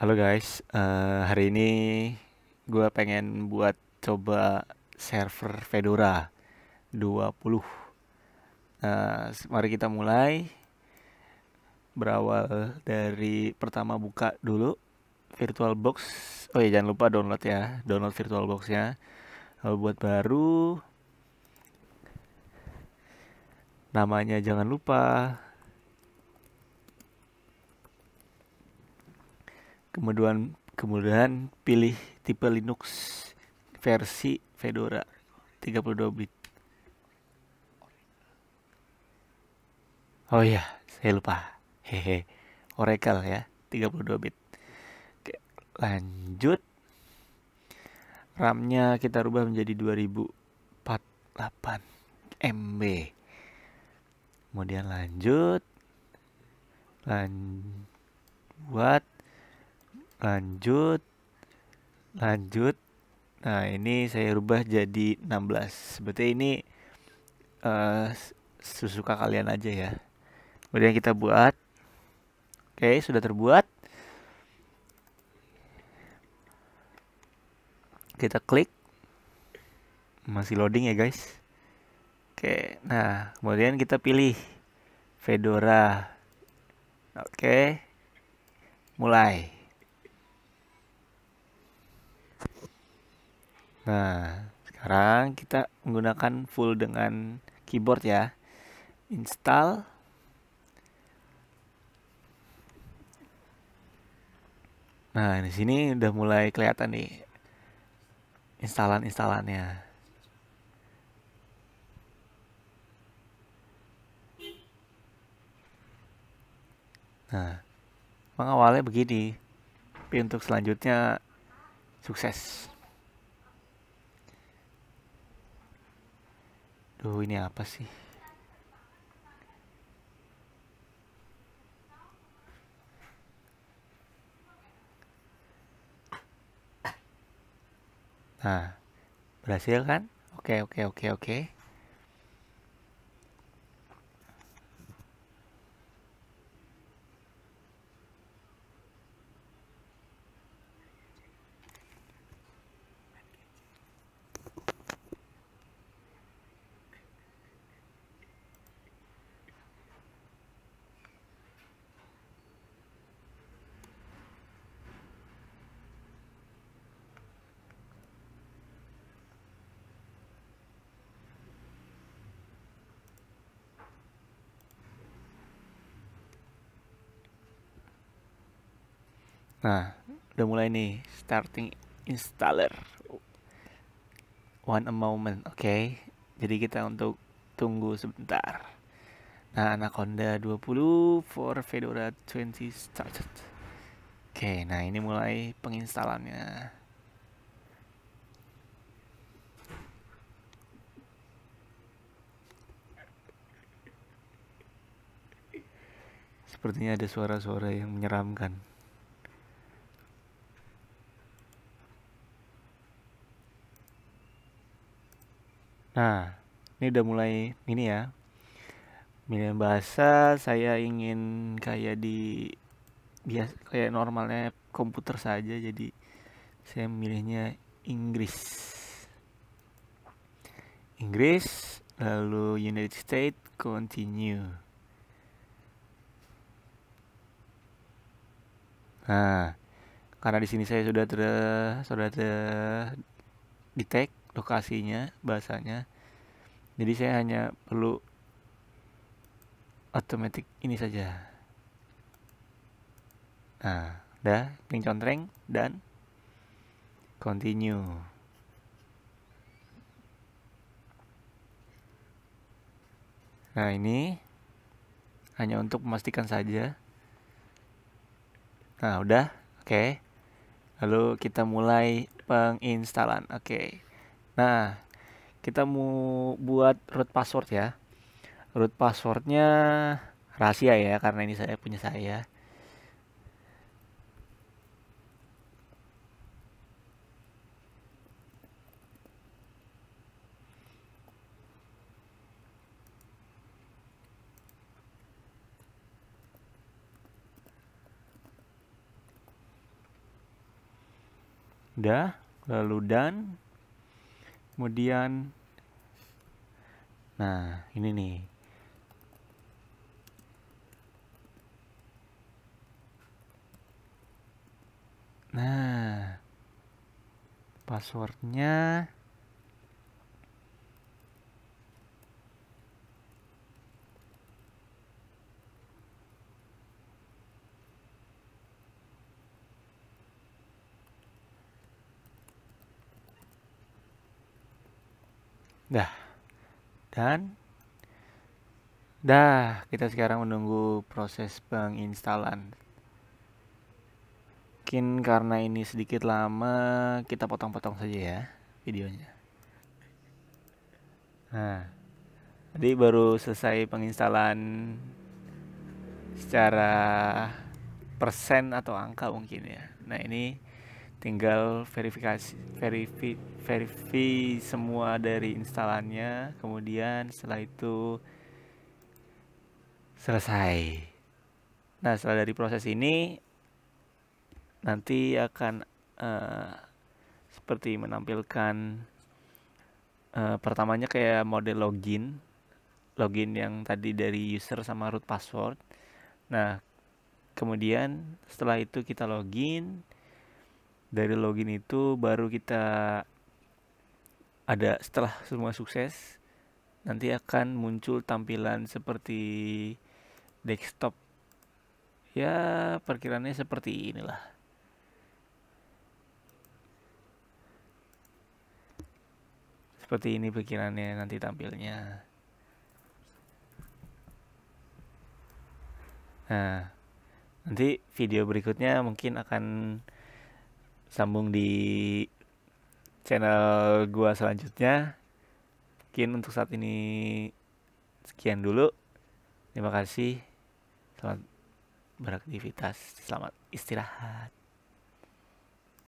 Halo guys, uh, hari ini gue pengen buat coba server Fedora 20 uh, eh, Mari kita mulai Berawal dari pertama buka dulu VirtualBox Oh ya jangan lupa download ya, download VirtualBox-nya Lalu buat baru Namanya jangan lupa kemudian kemudian pilih tipe Linux versi Fedora 32 bit oh iya saya lupa hehe Oracle ya 32 bit Oke, lanjut RAM-nya kita rubah menjadi 2048 MB. Kemudian lanjut. Lan buat lanjut lanjut nah ini saya rubah jadi 16 sebetulnya ini uh, sesuka kalian aja ya kemudian kita buat oke sudah terbuat kita klik masih loading ya guys oke nah kemudian kita pilih Fedora oke mulai Nah, sekarang kita menggunakan full dengan keyboard ya. Install Nah, di sini udah mulai kelihatan nih instalan-instalannya. Nah, mengawalnya begini. Tapi untuk selanjutnya sukses. Duh ini apa sih? Nah, berhasil kan? Oke, oke, oke, oke. Nah, udah mulai nih starting installer. One a moment, oke. Okay? Jadi kita untuk tunggu sebentar. Nah, Anaconda 20 for Fedora 20 started. Oke, okay, nah ini mulai penginstalannya. Sepertinya ada suara-suara yang menyeramkan. Nah, ini udah mulai ini ya. milih bahasa saya ingin kayak di bias kayak normalnya komputer saja jadi saya milihnya Inggris. Inggris lalu United States continue. Nah, karena di sini saya sudah ter sudah ter detect lokasinya bahasanya jadi saya hanya perlu automatic ini saja nah dah ping contreng dan continue nah ini hanya untuk memastikan saja nah udah oke okay. lalu kita mulai penginstalan oke okay. Nah, kita mau buat root password ya. Root passwordnya rahasia ya, karena ini saya punya saya. Udah, lalu dan kemudian nah ini nih nah passwordnya Dah. Dan dah, kita sekarang menunggu proses penginstalan. Mungkin karena ini sedikit lama, kita potong-potong saja ya videonya. Nah, Jadi baru selesai penginstalan secara persen atau angka mungkin ya. Nah, ini tinggal verifikasi verifi verifi semua dari instalannya kemudian setelah itu selesai nah setelah dari proses ini nanti akan uh, seperti menampilkan uh, pertamanya kayak model login login yang tadi dari user sama root password nah kemudian setelah itu kita login dari login itu baru kita ada setelah semua sukses nanti akan muncul tampilan seperti desktop ya perkiraannya seperti inilah seperti ini perkiraannya nanti tampilnya nah nanti video berikutnya mungkin akan sambung di channel gua selanjutnya. Mungkin untuk saat ini sekian dulu. Terima kasih. Selamat beraktivitas, selamat istirahat.